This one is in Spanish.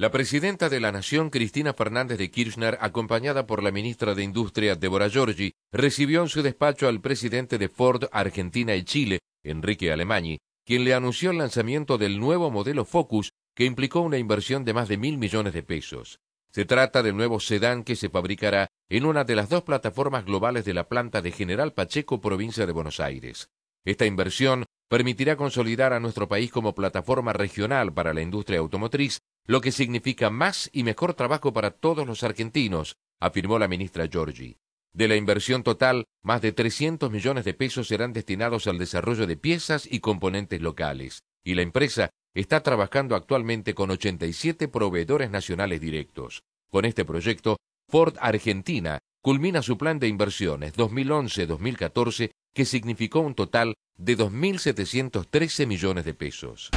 La presidenta de la Nación, Cristina Fernández de Kirchner, acompañada por la ministra de Industria, Débora Giorgi, recibió en su despacho al presidente de Ford Argentina y Chile, Enrique Alemany, quien le anunció el lanzamiento del nuevo modelo Focus, que implicó una inversión de más de mil millones de pesos. Se trata del nuevo sedán que se fabricará en una de las dos plataformas globales de la planta de General Pacheco, provincia de Buenos Aires. Esta inversión permitirá consolidar a nuestro país como plataforma regional para la industria automotriz lo que significa más y mejor trabajo para todos los argentinos, afirmó la ministra Giorgi. De la inversión total, más de 300 millones de pesos serán destinados al desarrollo de piezas y componentes locales, y la empresa está trabajando actualmente con 87 proveedores nacionales directos. Con este proyecto, Ford Argentina culmina su plan de inversiones 2011-2014 que significó un total de 2.713 millones de pesos.